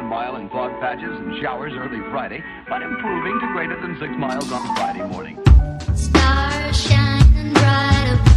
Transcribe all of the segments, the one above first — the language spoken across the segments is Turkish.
one mile in fog patches and showers early Friday, but improving to greater than six miles on Friday morning. Stars shining bright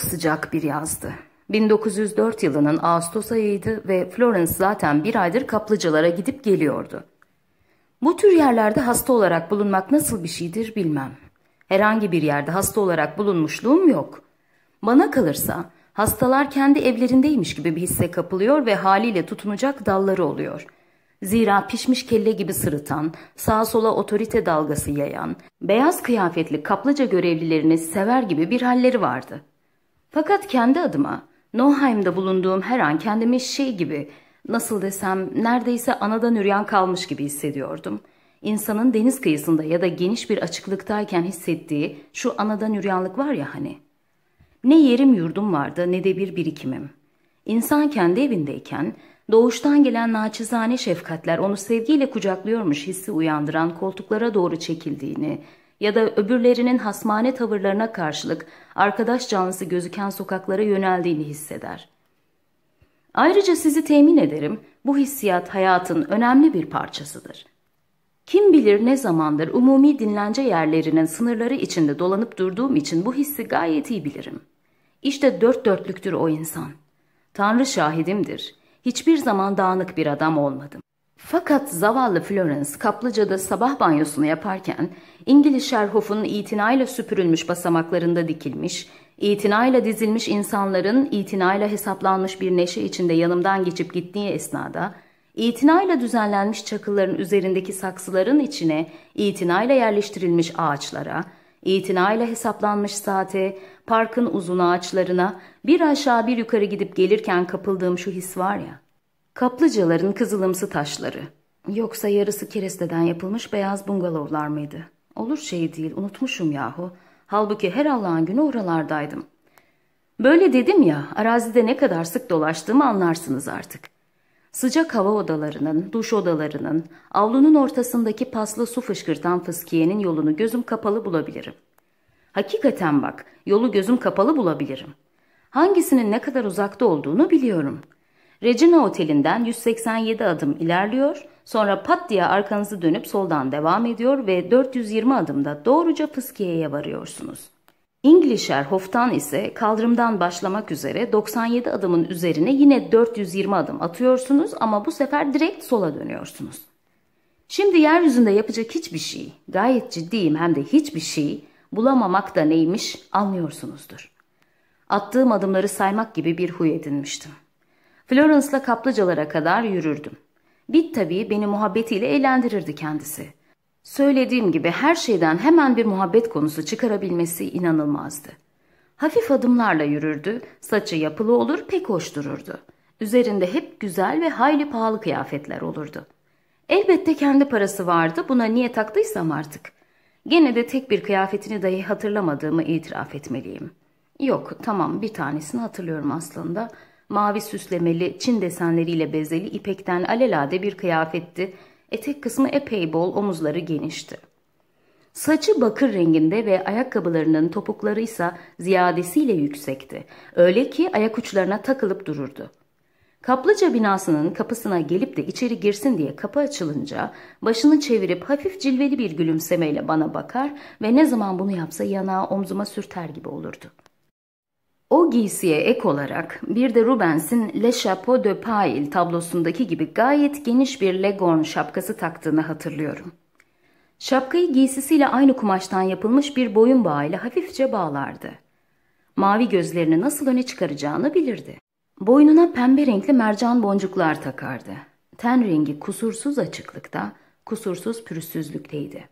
sıcak bir yazdı. 1904 yılının Ağustos ayıydı ve Florence zaten bir aydır kaplıcalara gidip geliyordu. Bu tür yerlerde hasta olarak bulunmak nasıl bir şeydir bilmem. Herhangi bir yerde hasta olarak bulunmuşluğum yok. Bana kalırsa hastalar kendi evlerindeymiş gibi bir hisse kapılıyor ve haliyle tutunacak dalları oluyor. Zira pişmiş kelle gibi sırıtan, sağa sola otorite dalgası yayan, beyaz kıyafetli kaplıca görevlilerini sever gibi bir halleri vardı.'' Fakat kendi adıma Noheim'de bulunduğum her an kendimi şey gibi nasıl desem neredeyse anadan üryan kalmış gibi hissediyordum. İnsanın deniz kıyısında ya da geniş bir açıklıktayken hissettiği şu anadan üryanlık var ya hani. Ne yerim yurdum vardı ne de bir birikimim. İnsan kendi evindeyken doğuştan gelen naçizane şefkatler onu sevgiyle kucaklıyormuş hissi uyandıran koltuklara doğru çekildiğini, ya da öbürlerinin hasmane tavırlarına karşılık arkadaş canlısı gözüken sokaklara yöneldiğini hisseder. Ayrıca sizi temin ederim bu hissiyat hayatın önemli bir parçasıdır. Kim bilir ne zamandır umumi dinlence yerlerinin sınırları içinde dolanıp durduğum için bu hissi gayet iyi bilirim. İşte dört dörtlüktür o insan. Tanrı şahidimdir. Hiçbir zaman dağınık bir adam olmadım. Fakat zavallı Florence kaplıcada sabah banyosunu yaparken İngiliz şerhofun itinayla süpürülmüş basamaklarında dikilmiş, itinayla dizilmiş insanların itinayla hesaplanmış bir neşe içinde yanımdan geçip gittiği esnada itinayla düzenlenmiş çakılların üzerindeki saksıların içine itinayla yerleştirilmiş ağaçlara, itinayla hesaplanmış saate, parkın uzun ağaçlarına bir aşağı bir yukarı gidip gelirken kapıldığım şu his var ya.'' Kaplıcaların kızılımsı taşları. Yoksa yarısı keresteden yapılmış beyaz bungalovlar mıydı? Olur şey değil unutmuşum yahu. Halbuki her Allah'ın günü oralardaydım. Böyle dedim ya arazide ne kadar sık dolaştığımı anlarsınız artık. Sıcak hava odalarının, duş odalarının, avlunun ortasındaki paslı su fışkırtan fıskiyenin yolunu gözüm kapalı bulabilirim. Hakikaten bak, yolu gözüm kapalı bulabilirim. Hangisinin ne kadar uzakta olduğunu biliyorum.'' Regina Oteli'nden 187 adım ilerliyor, sonra pat diye arkanızı dönüp soldan devam ediyor ve 420 adımda doğruca Fıskiye'ye varıyorsunuz. Englisher Hof'tan ise kaldırımdan başlamak üzere 97 adımın üzerine yine 420 adım atıyorsunuz ama bu sefer direkt sola dönüyorsunuz. Şimdi yeryüzünde yapacak hiçbir şey, gayet ciddiyim hem de hiçbir şey bulamamak da neymiş anlıyorsunuzdur. Attığım adımları saymak gibi bir huy edinmiştim. Florence'la kaplıcalara kadar yürürdüm. Bit tabii beni muhabbetiyle eğlendirirdi kendisi. Söylediğim gibi her şeyden hemen bir muhabbet konusu çıkarabilmesi inanılmazdı. Hafif adımlarla yürürdü, saçı yapılı olur pek hoş dururdu. Üzerinde hep güzel ve hayli pahalı kıyafetler olurdu. Elbette kendi parası vardı buna niye taktıysam artık. Gene de tek bir kıyafetini dahi hatırlamadığımı itiraf etmeliyim. Yok tamam bir tanesini hatırlıyorum aslında mavi süslemeli, çin desenleriyle bezeli ipekten alelade bir kıyafetti. Etek kısmı epey bol, omuzları genişti. Saçı bakır renginde ve ayakkabılarının topukları ise ziyadesiyle yüksekti. Öyle ki ayak uçlarına takılıp dururdu. Kaplıca binasının kapısına gelip de içeri girsin diye kapı açılınca başını çevirip hafif cilveli bir gülümsemeyle bana bakar ve ne zaman bunu yapsa yanağı omzuma sürter gibi olurdu. O giysiye ek olarak bir de Rubens'in Le Chapeau de Paille tablosundaki gibi gayet geniş bir Legorn şapkası taktığını hatırlıyorum. Şapkayı giysisiyle aynı kumaştan yapılmış bir boyun bağıyla hafifçe bağlardı. Mavi gözlerini nasıl öne çıkaracağını bilirdi. Boynuna pembe renkli mercan boncuklar takardı. Ten rengi kusursuz açıklıkta, kusursuz pürüzsüzlükteydi.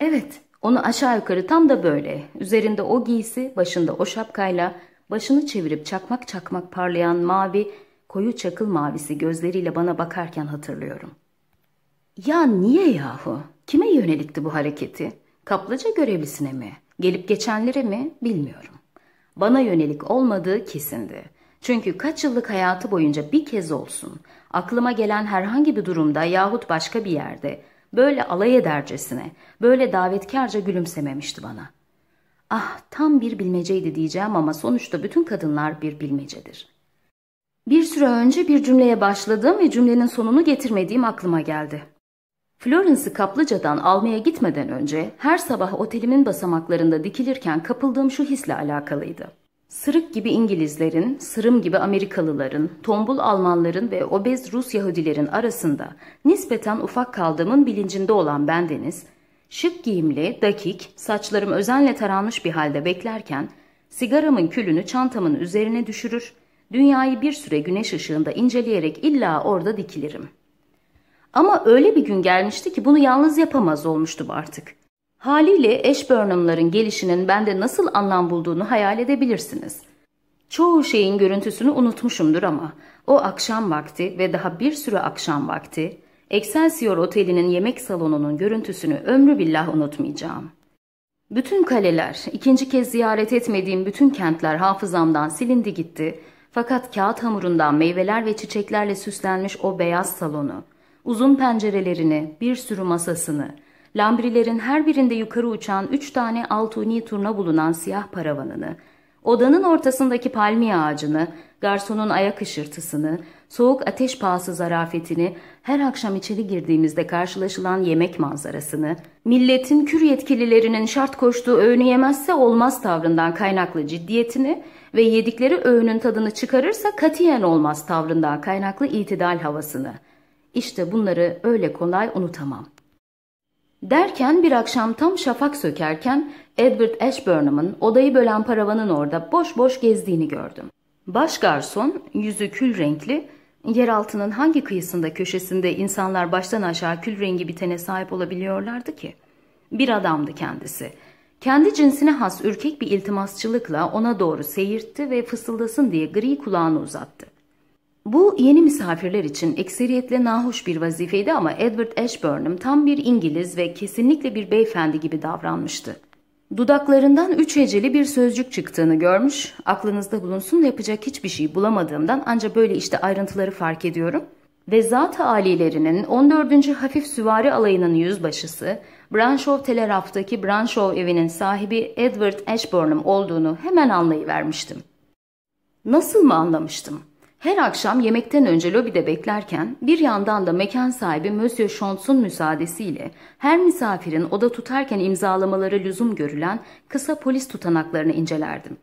Evet, onu aşağı yukarı tam da böyle, üzerinde o giysi, başında o şapkayla Başını çevirip çakmak çakmak parlayan mavi, koyu çakıl mavisi gözleriyle bana bakarken hatırlıyorum. Ya niye yahu? Kime yönelikti bu hareketi? Kaplıca görevlisine mi? Gelip geçenlere mi? Bilmiyorum. Bana yönelik olmadığı kesindi. Çünkü kaç yıllık hayatı boyunca bir kez olsun aklıma gelen herhangi bir durumda yahut başka bir yerde böyle alay edercesine, böyle davetkarca gülümsememişti bana. Ah tam bir bilmeceydi diyeceğim ama sonuçta bütün kadınlar bir bilmecedir. Bir süre önce bir cümleye başladığım ve cümlenin sonunu getirmediğim aklıma geldi. Florence'ı kaplıcadan almaya gitmeden önce her sabah otelimin basamaklarında dikilirken kapıldığım şu hisle alakalıydı. Sırık gibi İngilizlerin, sırım gibi Amerikalıların, tombul Almanların ve obez Rus Yahudilerin arasında nispeten ufak kaldığımın bilincinde olan bendeniz, Şık giyimli, dakik, saçlarım özenle taranmış bir halde beklerken sigaramın külünü çantamın üzerine düşürür, dünyayı bir süre güneş ışığında inceleyerek illa orada dikilirim. Ama öyle bir gün gelmişti ki bunu yalnız yapamaz olmuştum artık. Haliyle Ashburnham'ların gelişinin bende nasıl anlam bulduğunu hayal edebilirsiniz. Çoğu şeyin görüntüsünü unutmuşumdur ama o akşam vakti ve daha bir sürü akşam vakti Excelsior Oteli'nin yemek salonunun görüntüsünü ömrü billah unutmayacağım. Bütün kaleler, ikinci kez ziyaret etmediğim bütün kentler hafızamdan silindi gitti. Fakat kağıt hamurundan meyveler ve çiçeklerle süslenmiş o beyaz salonu, uzun pencerelerini, bir sürü masasını, lambrilerin her birinde yukarı uçan üç tane altuni turna bulunan siyah paravanını, odanın ortasındaki palmiye ağacını, garsonun ayak ışırtısını, soğuk ateş pahası zarafetini, her akşam içeri girdiğimizde karşılaşılan yemek manzarasını, milletin kür yetkililerinin şart koştuğu öğünü yemezse olmaz tavrından kaynaklı ciddiyetini ve yedikleri öğünün tadını çıkarırsa katiyen olmaz tavrından kaynaklı itidal havasını. İşte bunları öyle kolay unutamam. Derken bir akşam tam şafak sökerken Edward Ashburnham'ın odayı bölen paravanın orada boş boş gezdiğini gördüm. Baş garson, yüzü kül renkli, Yeraltının hangi kıyısında köşesinde insanlar baştan aşağı kül rengi bitene sahip olabiliyorlardı ki? Bir adamdı kendisi. Kendi cinsine has ürkek bir iltimasçılıkla ona doğru seyirtti ve fısıldasın diye gri kulağını uzattı. Bu yeni misafirler için ekseriyetle nahoş bir vazifeydi ama Edward Ashburnham tam bir İngiliz ve kesinlikle bir beyefendi gibi davranmıştı. Dudaklarından üç heceli bir sözcük çıktığını görmüş, aklınızda bulunsun yapacak hiçbir şey bulamadığımdan ancak böyle işte ayrıntıları fark ediyorum. Ve zat alilerinin 14. Hafif Süvari Alayı'nın yüzbaşısı, Branshaw Teleraf'taki Branshaw evinin sahibi Edward Ashburnham olduğunu hemen anlayıvermiştim. Nasıl mı anlamıştım?'' Her akşam yemekten önce lobide beklerken bir yandan da mekan sahibi Monsieur Chantz'un müsaadesiyle her misafirin oda tutarken imzalamaları lüzum görülen kısa polis tutanaklarını incelerdim.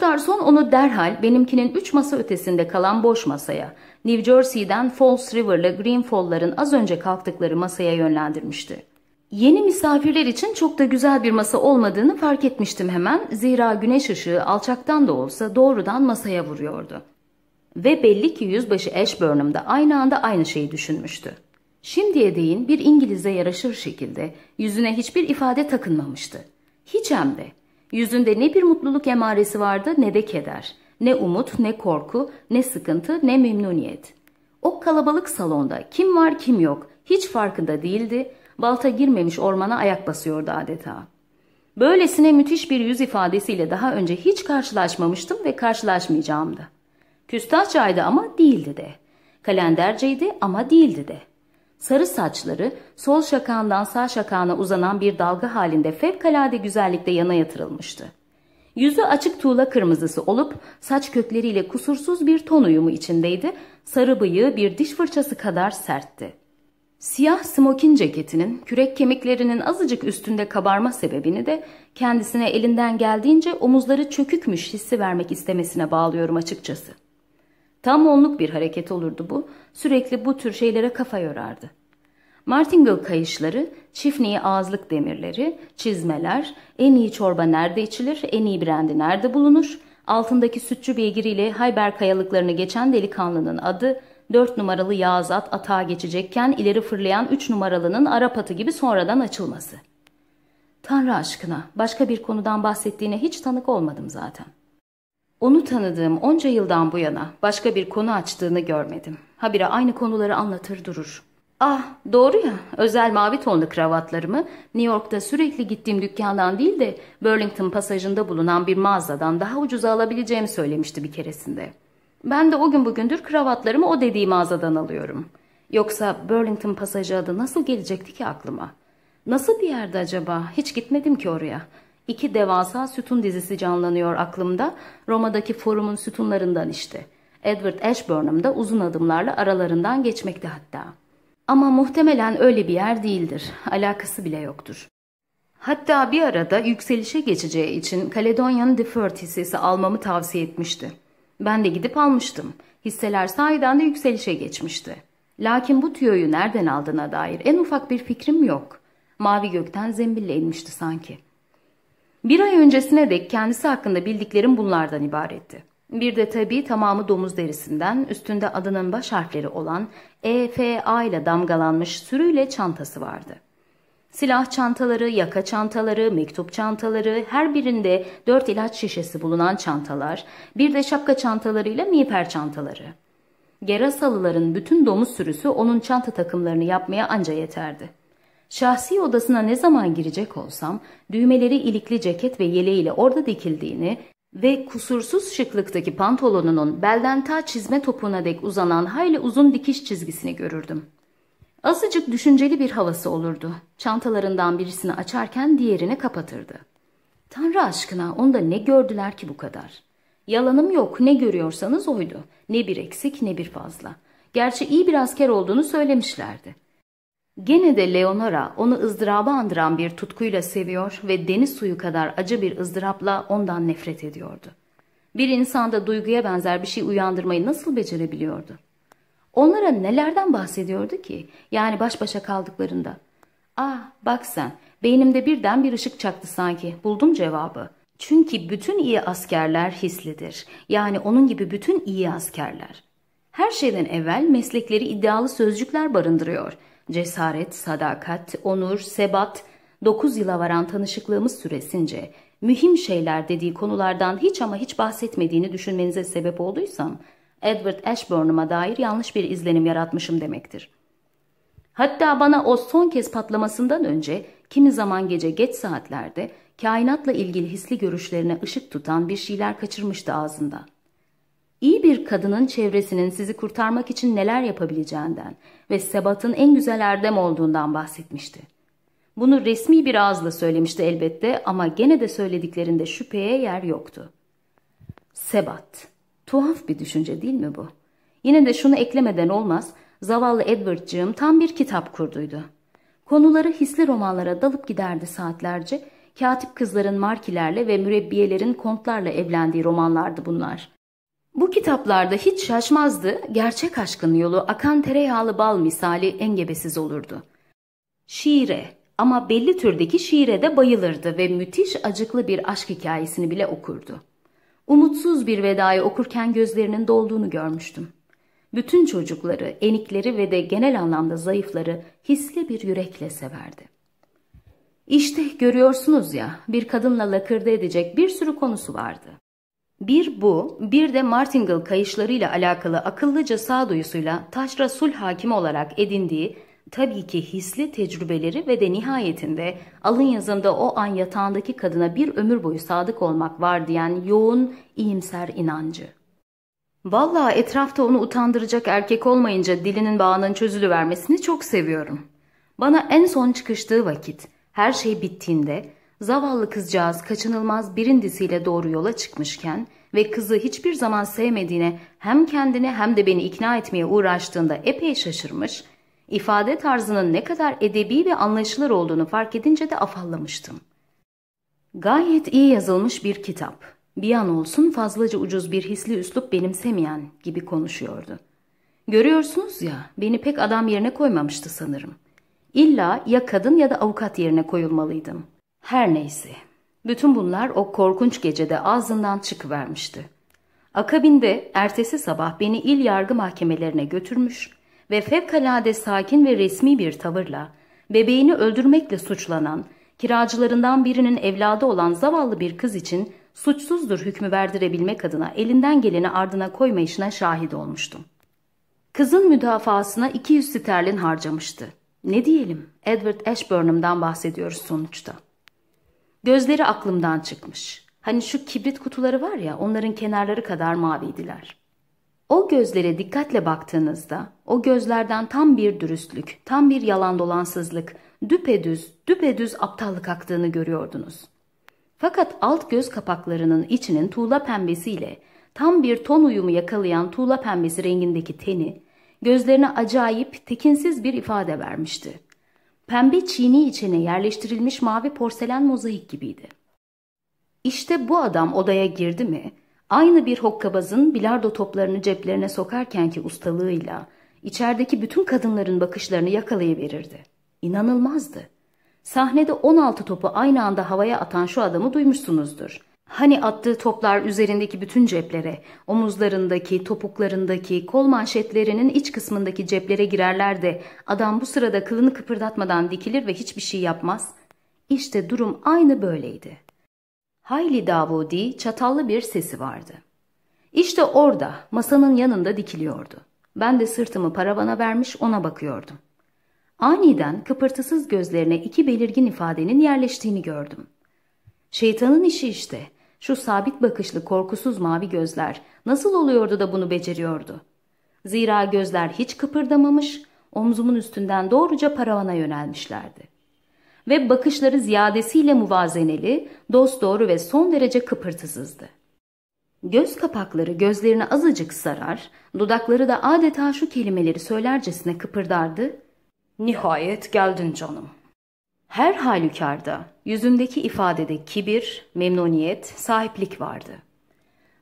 garson onu derhal benimkinin üç masa ötesinde kalan boş masaya, New Jersey'den Falls Green Greenfall'ların az önce kalktıkları masaya yönlendirmişti. Yeni misafirler için çok da güzel bir masa olmadığını fark etmiştim hemen, zira güneş ışığı alçaktan da olsa doğrudan masaya vuruyordu. Ve belli ki yüzbaşı da aynı anda aynı şeyi düşünmüştü. Şimdiye değin bir İngiliz'e yaraşır şekilde yüzüne hiçbir ifade takınmamıştı. Hiç hem de. Yüzünde ne bir mutluluk emaresi vardı ne de keder. Ne umut, ne korku, ne sıkıntı, ne memnuniyet. O kalabalık salonda kim var kim yok hiç farkında değildi. Balta girmemiş ormana ayak basıyordu adeta. Böylesine müthiş bir yüz ifadesiyle daha önce hiç karşılaşmamıştım ve karşılaşmayacağım da. Küstahçaydı ama değildi de. Kalenderceydi ama değildi de. Sarı saçları sol şakağından sağ şakağına uzanan bir dalga halinde fevkalade güzellikte yana yatırılmıştı. Yüzü açık tuğla kırmızısı olup saç kökleriyle kusursuz bir ton uyumu içindeydi, sarı bıyığı bir diş fırçası kadar sertti. Siyah smokin ceketinin kürek kemiklerinin azıcık üstünde kabarma sebebini de kendisine elinden geldiğince omuzları çökükmüş hissi vermek istemesine bağlıyorum açıkçası.'' Tam onluk bir hareket olurdu bu. Sürekli bu tür şeylere kafa yorardı. Martingale kayışları, çiftneyi ağızlık demirleri, çizmeler, en iyi çorba nerede içilir, en iyi brandi nerede bulunur, altındaki sütçü beygiriyle Hayber kayalıklarını geçen delikanlının adı, dört numaralı yağız at atağa geçecekken ileri fırlayan üç numaralının Arap atı gibi sonradan açılması. Tanrı aşkına, başka bir konudan bahsettiğine hiç tanık olmadım zaten. Onu tanıdığım onca yıldan bu yana başka bir konu açtığını görmedim. Habire aynı konuları anlatır durur. Ah doğru ya özel mavi tonlu kravatlarımı New York'ta sürekli gittiğim dükkandan değil de Burlington pasajında bulunan bir mağazadan daha ucuza alabileceğimi söylemişti bir keresinde. Ben de o gün bugündür kravatlarımı o dediği mağazadan alıyorum. Yoksa Burlington pasajı adı nasıl gelecekti ki aklıma? Nasıl bir yerde acaba? Hiç gitmedim ki oraya.'' iki devasa sütun dizisi canlanıyor aklımda. Roma'daki forumun sütunlarından işte. Edward Ashburnham da uzun adımlarla aralarından geçmekte hatta. Ama muhtemelen öyle bir yer değildir. Alakası bile yoktur. Hatta bir arada yükselişe geçeceği için Kaledonya'nın Deferred hissesi almamı tavsiye etmişti. Ben de gidip almıştım. Hisseler sahiden de yükselişe geçmişti. Lakin bu tüyoyu nereden aldığına dair en ufak bir fikrim yok. Mavi gökten zembille inmişti sanki. Bir ay öncesine dek kendisi hakkında bildiklerim bunlardan ibaretti. Bir de tabii tamamı domuz derisinden, üstünde adının baş harfleri olan EFA ile damgalanmış sürüyle çantası vardı. Silah çantaları, yaka çantaları, mektup çantaları, her birinde dört ilaç şişesi bulunan çantalar, bir de şapka çantalarıyla miğfer çantaları. Gerasalıların bütün domuz sürüsü onun çanta takımlarını yapmaya anca yeterdi. Şahsi odasına ne zaman girecek olsam düğmeleri ilikli ceket ve yeleğiyle orada dikildiğini ve kusursuz şıklıktaki pantolonunun belden ta çizme topuğuna dek uzanan hayli uzun dikiş çizgisini görürdüm. Azıcık düşünceli bir havası olurdu. Çantalarından birisini açarken diğerini kapatırdı. Tanrı aşkına onda ne gördüler ki bu kadar? Yalanım yok ne görüyorsanız oydu. Ne bir eksik ne bir fazla. Gerçi iyi bir asker olduğunu söylemişlerdi.'' Gene de Leonora onu ızdıraba andıran bir tutkuyla seviyor ve deniz suyu kadar acı bir ızdırapla ondan nefret ediyordu. Bir insanda duyguya benzer bir şey uyandırmayı nasıl becerebiliyordu? Onlara nelerden bahsediyordu ki? Yani baş başa kaldıklarında. Ah bak sen beynimde birden bir ışık çaktı sanki buldum cevabı. Çünkü bütün iyi askerler hislidir. Yani onun gibi bütün iyi askerler. Her şeyden evvel meslekleri iddialı sözcükler barındırıyor.'' Cesaret, sadakat, onur, sebat, 9 yıla varan tanışıklığımız süresince mühim şeyler dediği konulardan hiç ama hiç bahsetmediğini düşünmenize sebep olduysam, Edward Ashburn'uma dair yanlış bir izlenim yaratmışım demektir. Hatta bana o son kez patlamasından önce kimi zaman gece geç saatlerde kainatla ilgili hisli görüşlerine ışık tutan bir şeyler kaçırmıştı ağzında. İyi bir kadının çevresinin sizi kurtarmak için neler yapabileceğinden ve sebatın en güzel erdem olduğundan bahsetmişti. Bunu resmi bir ağızla söylemişti elbette ama gene de söylediklerinde şüpheye yer yoktu. Sebat. Tuhaf bir düşünce değil mi bu? Yine de şunu eklemeden olmaz, zavallı Edward'cığım tam bir kitap kurduydu. Konuları hisli romanlara dalıp giderdi saatlerce. Katip kızların markilerle ve mürebbiyelerin kontlarla evlendiği romanlardı bunlar. Bu kitaplarda hiç şaşmazdı, gerçek aşkın yolu akan tereyağlı bal misali engebesiz olurdu. Şiire ama belli türdeki şiire de bayılırdı ve müthiş acıklı bir aşk hikayesini bile okurdu. Umutsuz bir vedayı okurken gözlerinin dolduğunu görmüştüm. Bütün çocukları, enikleri ve de genel anlamda zayıfları hisli bir yürekle severdi. İşte görüyorsunuz ya, bir kadınla lakırdı edecek bir sürü konusu vardı. Bir bu, bir de martingale kayışlarıyla alakalı akıllıca sağduyusuyla taşra sulh hakimi olarak edindiği tabii ki hisli tecrübeleri ve de nihayetinde alın yazında o an yatağındaki kadına bir ömür boyu sadık olmak var diyen yoğun, iyimser inancı. Valla etrafta onu utandıracak erkek olmayınca dilinin bağının çözülüvermesini çok seviyorum. Bana en son çıkıştığı vakit, her şey bittiğinde Zavallı kızcağız kaçınılmaz bir indisiyle doğru yola çıkmışken ve kızı hiçbir zaman sevmediğine hem kendini hem de beni ikna etmeye uğraştığında epey şaşırmış, ifade tarzının ne kadar edebi ve anlaşılır olduğunu fark edince de afallamıştım. Gayet iyi yazılmış bir kitap. Bir an olsun fazlaca ucuz bir hisli üslup benimsemeyen gibi konuşuyordu. Görüyorsunuz ya beni pek adam yerine koymamıştı sanırım. İlla ya kadın ya da avukat yerine koyulmalıydım.'' Her neyse. Bütün bunlar o korkunç gecede ağzından çıkıvermişti. Akabinde ertesi sabah beni il yargı mahkemelerine götürmüş ve fevkalade sakin ve resmi bir tavırla bebeğini öldürmekle suçlanan, kiracılarından birinin evladı olan zavallı bir kız için suçsuzdur hükmü verdirebilmek adına elinden geleni ardına koyma işine şahit olmuştum. Kızın müdafaasına 200 sterlin harcamıştı. Ne diyelim, Edward Ashburnham'dan bahsediyoruz sonuçta. Gözleri aklımdan çıkmış. Hani şu kibrit kutuları var ya onların kenarları kadar maviydiler. O gözlere dikkatle baktığınızda o gözlerden tam bir dürüstlük, tam bir yalan dolansızlık, düpedüz, düpedüz aptallık aktığını görüyordunuz. Fakat alt göz kapaklarının içinin tuğla pembesiyle tam bir ton uyumu yakalayan tuğla pembesi rengindeki teni, gözlerine acayip, tekinsiz bir ifade vermişti pembe çiğni içine yerleştirilmiş mavi porselen mozaik gibiydi. İşte bu adam odaya girdi mi, aynı bir hokkabazın bilardo toplarını ceplerine sokarkenki ustalığıyla içerideki bütün kadınların bakışlarını yakalayıverirdi. İnanılmazdı. Sahnede 16 topu aynı anda havaya atan şu adamı duymuşsunuzdur. Hani attığı toplar üzerindeki bütün ceplere, omuzlarındaki, topuklarındaki, kol manşetlerinin iç kısmındaki ceplere girerler de adam bu sırada kılını kıpırdatmadan dikilir ve hiçbir şey yapmaz. İşte durum aynı böyleydi. Hayli Davudi çatallı bir sesi vardı. İşte orada, masanın yanında dikiliyordu. Ben de sırtımı paravana vermiş ona bakıyordum. Aniden kıpırtısız gözlerine iki belirgin ifadenin yerleştiğini gördüm. Şeytanın işi işte. Şu sabit bakışlı korkusuz mavi gözler nasıl oluyordu da bunu beceriyordu? Zira gözler hiç kıpırdamamış, omzumun üstünden doğruca paravana yönelmişlerdi. Ve bakışları ziyadesiyle muvazeneli, dosdoğru ve son derece kıpırtısızdı. Göz kapakları gözlerini azıcık sarar, dudakları da adeta şu kelimeleri söylercesine kıpırdardı. Nihayet geldin canım. Her halükarda yüzündeki ifadede kibir, memnuniyet, sahiplik vardı.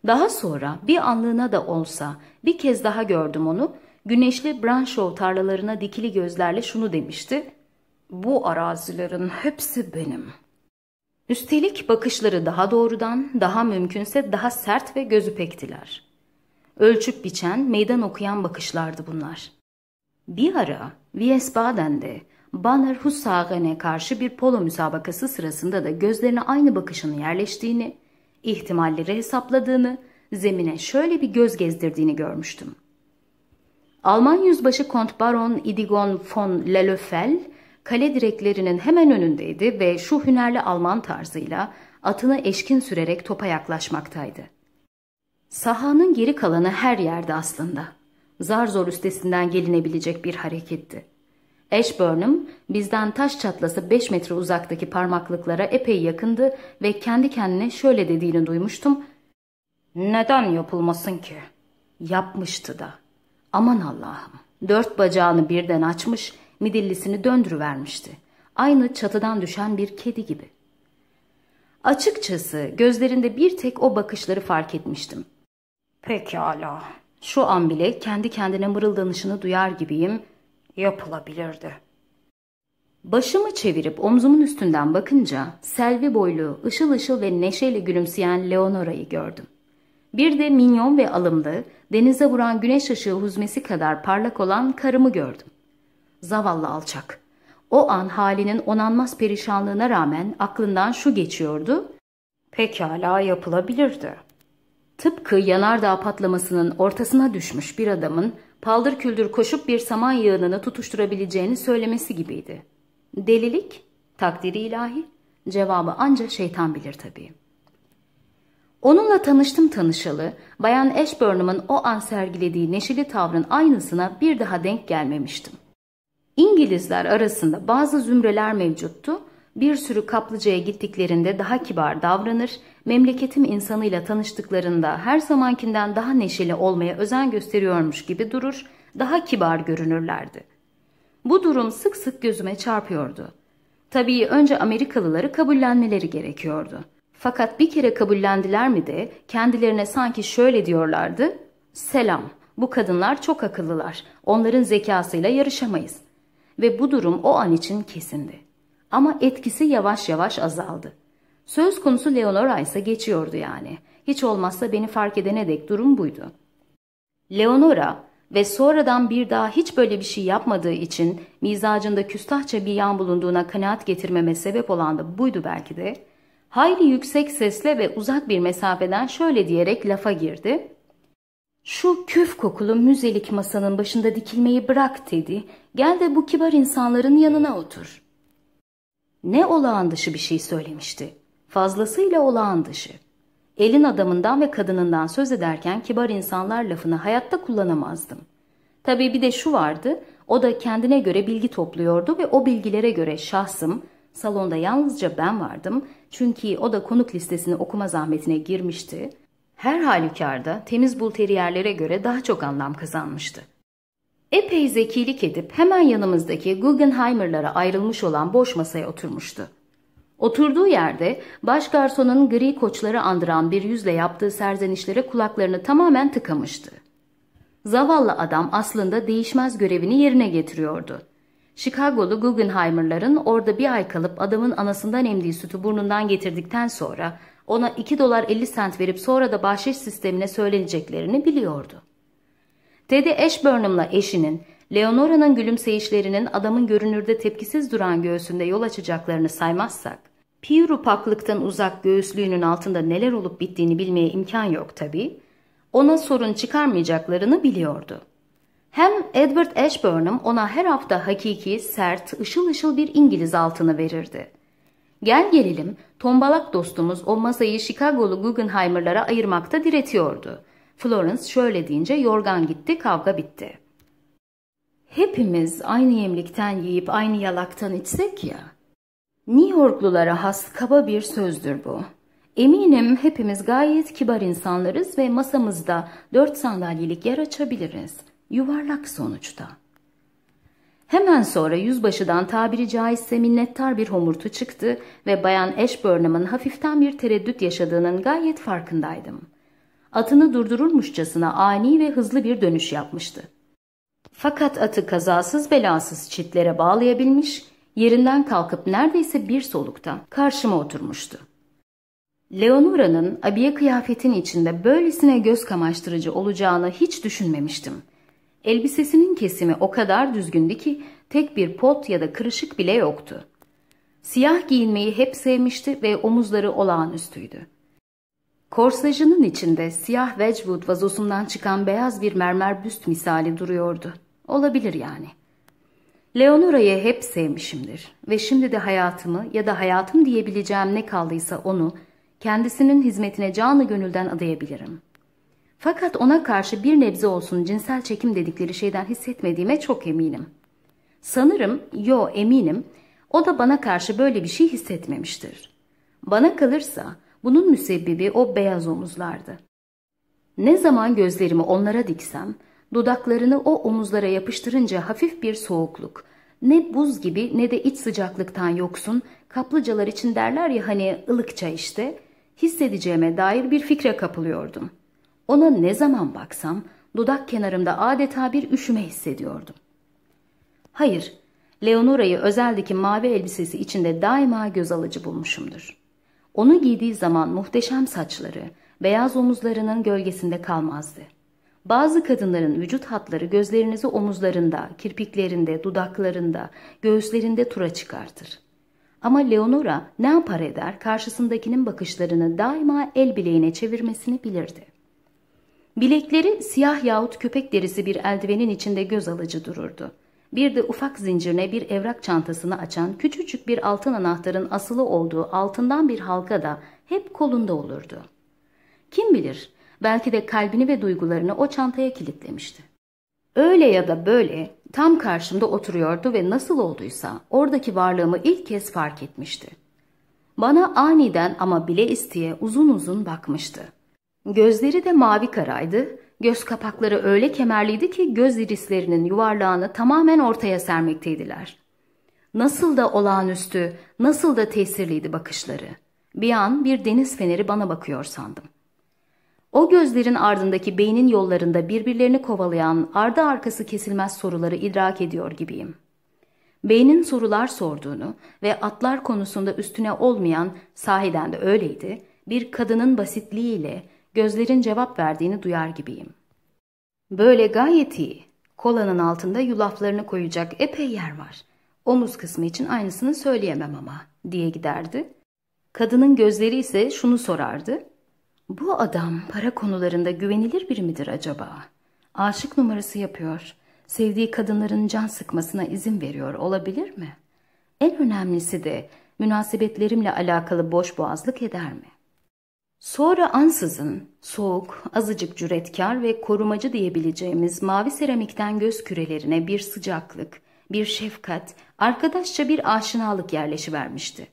Daha sonra bir anlığına da olsa bir kez daha gördüm onu. Güneşli Branşov tarlalarına dikili gözlerle şunu demişti. Bu arazilerin hepsi benim. Üstelik bakışları daha doğrudan, daha mümkünse daha sert ve gözüpektiler. Ölçüp biçen, meydan okuyan bakışlardı bunlar. Bir ara Wiesbaden'de Banner Hussagen'e karşı bir polo müsabakası sırasında da gözlerine aynı bakışını yerleştiğini, ihtimalleri hesapladığını, zemine şöyle bir göz gezdirdiğini görmüştüm. Alman yüzbaşı Kont Baron Idigon von Lelöfel, kale direklerinin hemen önündeydi ve şu hünerli Alman tarzıyla atını eşkin sürerek topa yaklaşmaktaydı. Sahanın geri kalanı her yerde aslında. Zar zor üstesinden gelinebilecek bir hareketti. Ashburnham bizden taş çatlası 5 metre uzaktaki parmaklıklara epey yakındı ve kendi kendine şöyle dediğini duymuştum. Neden yapılmasın ki? Yapmıştı da. Aman Allah'ım. Dört bacağını birden açmış, midillisini döndürüvermişti. Aynı çatıdan düşen bir kedi gibi. Açıkçası gözlerinde bir tek o bakışları fark etmiştim. Pekala. Şu an bile kendi kendine mırıldanışını duyar gibiyim yapılabilirdi. Başımı çevirip omzumun üstünden bakınca selvi boylu, ışıl ışıl ve neşeyle gülümseyen Leonora'yı gördüm. Bir de minyon ve alımlı, denize vuran güneş ışığı huzmesi kadar parlak olan karımı gördüm. Zavallı alçak. O an halinin onanmaz perişanlığına rağmen aklından şu geçiyordu. Pekala yapılabilirdi. Tıpkı yanardağ patlamasının ortasına düşmüş bir adamın paldır küldür koşup bir saman yığınını tutuşturabileceğini söylemesi gibiydi. Delilik, takdiri ilahi, cevabı ancak şeytan bilir tabii. Onunla tanıştım tanışalı, Bayan Ashburnham'ın o an sergilediği neşeli tavrın aynısına bir daha denk gelmemiştim. İngilizler arasında bazı zümreler mevcuttu bir sürü kaplıcaya gittiklerinde daha kibar davranır, memleketim insanıyla tanıştıklarında her zamankinden daha neşeli olmaya özen gösteriyormuş gibi durur, daha kibar görünürlerdi. Bu durum sık sık gözüme çarpıyordu. Tabii önce Amerikalıları kabullenmeleri gerekiyordu. Fakat bir kere kabullendiler mi de kendilerine sanki şöyle diyorlardı. Selam, bu kadınlar çok akıllılar, onların zekasıyla yarışamayız. Ve bu durum o an için kesindi. Ama etkisi yavaş yavaş azaldı. Söz konusu Leonora ise geçiyordu yani. Hiç olmazsa beni fark edene dek durum buydu. Leonora ve sonradan bir daha hiç böyle bir şey yapmadığı için mizacında küstahça bir yan bulunduğuna kanaat getirmeme sebep olan da buydu belki de. Hayli yüksek sesle ve uzak bir mesafeden şöyle diyerek lafa girdi. Şu küf kokulu müzelik masanın başında dikilmeyi bırak dedi. Gel de bu kibar insanların yanına otur.'' Ne olağan dışı bir şey söylemişti. Fazlasıyla olağan dışı. Elin adamından ve kadınından söz ederken kibar insanlar lafını hayatta kullanamazdım. Tabii bir de şu vardı, o da kendine göre bilgi topluyordu ve o bilgilere göre şahsım, salonda yalnızca ben vardım çünkü o da konuk listesini okuma zahmetine girmişti. Her halükarda temiz bulteriyerlere göre daha çok anlam kazanmıştı epey zekilik edip hemen yanımızdaki Guggenheimer'lara ayrılmış olan boş masaya oturmuştu. Oturduğu yerde baş garsonun gri koçları andıran bir yüzle yaptığı serzenişlere kulaklarını tamamen tıkamıştı. Zavallı adam aslında değişmez görevini yerine getiriyordu. Chicago'lu Guggenheimer'ların orada bir ay kalıp adamın anasından emdiği sütü burnundan getirdikten sonra ona 2 dolar 50 sent verip sonra da bahşiş sistemine söyleneceklerini biliyordu. Teddy Ashburnham'la eşinin, Leonora'nın gülümseyişlerinin adamın görünürde tepkisiz duran göğsünde yol açacaklarını saymazsak, Piyurupaklıktan uzak göğüslüğünün altında neler olup bittiğini bilmeye imkan yok tabii, ona sorun çıkarmayacaklarını biliyordu. Hem Edward Ashburnham ona her hafta hakiki, sert, ışıl ışıl bir İngiliz altını verirdi. Gel gelelim, tombalak dostumuz o masayı Chicago'lu Guggenheimer'lara ayırmakta diretiyordu.'' Florence şöyle deyince yorgan gitti kavga bitti. Hepimiz aynı yemlikten yiyip aynı yalaktan içsek ya. New Yorklulara has kaba bir sözdür bu. Eminim hepimiz gayet kibar insanlarız ve masamızda dört sandalyelik yer açabiliriz. Yuvarlak sonuçta. Hemen sonra yüzbaşıdan tabiri caizse minnettar bir homurtu çıktı ve Bayan Ashburnham'ın hafiften bir tereddüt yaşadığının gayet farkındaydım atını durdururmuşçasına ani ve hızlı bir dönüş yapmıştı. Fakat atı kazasız belasız çitlere bağlayabilmiş, yerinden kalkıp neredeyse bir solukta karşıma oturmuştu. Leonora'nın abiye kıyafetin içinde böylesine göz kamaştırıcı olacağını hiç düşünmemiştim. Elbisesinin kesimi o kadar düzgündü ki tek bir pot ya da kırışık bile yoktu. Siyah giyinmeyi hep sevmişti ve omuzları olağanüstüydü. Korsajının içinde siyah Wedgwood vazosundan çıkan beyaz bir mermer büst misali duruyordu. Olabilir yani. Leonora'yı hep sevmişimdir ve şimdi de hayatımı ya da hayatım diyebileceğim ne kaldıysa onu kendisinin hizmetine canlı gönülden adayabilirim. Fakat ona karşı bir nebze olsun cinsel çekim dedikleri şeyden hissetmediğime çok eminim. Sanırım, yo eminim, o da bana karşı böyle bir şey hissetmemiştir. Bana kalırsa bunun müsebbibi o beyaz omuzlardı. Ne zaman gözlerimi onlara diksem, dudaklarını o omuzlara yapıştırınca hafif bir soğukluk, ne buz gibi ne de iç sıcaklıktan yoksun, kaplıcalar için derler ya hani ılıkça işte, hissedeceğime dair bir fikre kapılıyordum. Ona ne zaman baksam, dudak kenarımda adeta bir üşüme hissediyordum. Hayır, Leonora'yı özeldeki mavi elbisesi içinde daima göz alıcı bulmuşumdur.'' Onu giydiği zaman muhteşem saçları, beyaz omuzlarının gölgesinde kalmazdı. Bazı kadınların vücut hatları gözlerinizi omuzlarında, kirpiklerinde, dudaklarında, göğüslerinde tura çıkartır. Ama Leonora ne yapar eder karşısındakinin bakışlarını daima el bileğine çevirmesini bilirdi. Bilekleri siyah yahut köpek derisi bir eldivenin içinde göz alıcı dururdu. Bir de ufak zincirine bir evrak çantasını açan küçücük bir altın anahtarın asılı olduğu altından bir halka da hep kolunda olurdu. Kim bilir belki de kalbini ve duygularını o çantaya kilitlemişti. Öyle ya da böyle tam karşımda oturuyordu ve nasıl olduysa oradaki varlığımı ilk kez fark etmişti. Bana aniden ama bile isteye uzun uzun bakmıştı. Gözleri de mavi karaydı Göz kapakları öyle kemerliydi ki göz irislerinin yuvarlağını tamamen ortaya sermekteydiler. Nasıl da olağanüstü, nasıl da tesirliydi bakışları. Bir an bir deniz feneri bana bakıyor sandım. O gözlerin ardındaki beynin yollarında birbirlerini kovalayan ardı arkası kesilmez soruları idrak ediyor gibiyim. Beynin sorular sorduğunu ve atlar konusunda üstüne olmayan, sahiden de öyleydi, bir kadının basitliğiyle, gözlerin cevap verdiğini duyar gibiyim. Böyle gayet iyi. Kolanın altında yulaflarını koyacak epey yer var. Omuz kısmı için aynısını söyleyemem ama diye giderdi. Kadının gözleri ise şunu sorardı. Bu adam para konularında güvenilir biri midir acaba? Aşık numarası yapıyor. Sevdiği kadınların can sıkmasına izin veriyor olabilir mi? En önemlisi de münasebetlerimle alakalı boş boğazlık eder mi? Sonra ansızın, soğuk, azıcık cüretkar ve korumacı diyebileceğimiz mavi seramikten göz kürelerine bir sıcaklık, bir şefkat, arkadaşça bir aşinalık yerleşivermişti.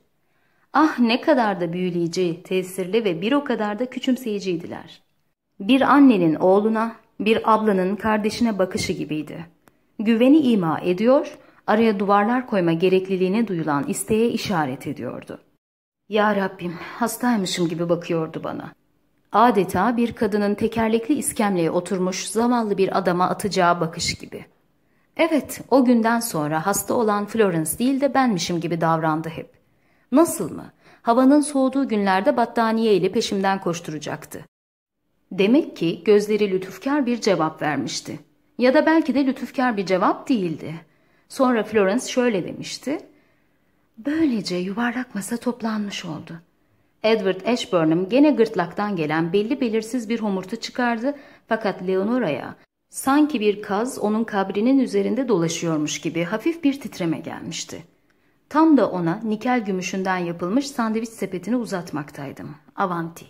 Ah ne kadar da büyüleyici, tesirli ve bir o kadar da küçümseyiciydiler. Bir annenin oğluna, bir ablanın kardeşine bakışı gibiydi. Güveni ima ediyor, araya duvarlar koyma gerekliliğine duyulan isteğe işaret ediyordu.'' Ya Rabbim hastaymışım gibi bakıyordu bana. Adeta bir kadının tekerlekli iskemleye oturmuş zavallı bir adama atacağı bakış gibi. Evet o günden sonra hasta olan Florence değil de benmişim gibi davrandı hep. Nasıl mı? Havanın soğuduğu günlerde battaniye ile peşimden koşturacaktı. Demek ki gözleri lütufkar bir cevap vermişti. Ya da belki de lütufkar bir cevap değildi. Sonra Florence şöyle demişti. Böylece yuvarlak masa toplanmış oldu. Edward Ashburnham gene gırtlaktan gelen belli belirsiz bir homurtu çıkardı fakat Leonora'ya sanki bir kaz onun kabrinin üzerinde dolaşıyormuş gibi hafif bir titreme gelmişti. Tam da ona nikel gümüşünden yapılmış sandviç sepetini uzatmaktaydım. Avanti.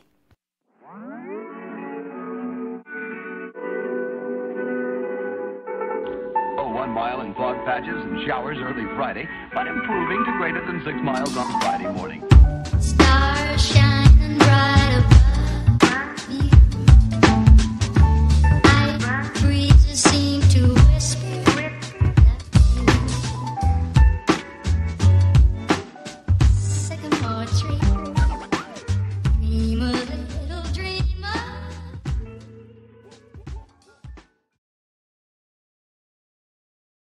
mile in fog patches and showers early Friday, but improving to greater than six miles on Friday morning. Stars shining bright above.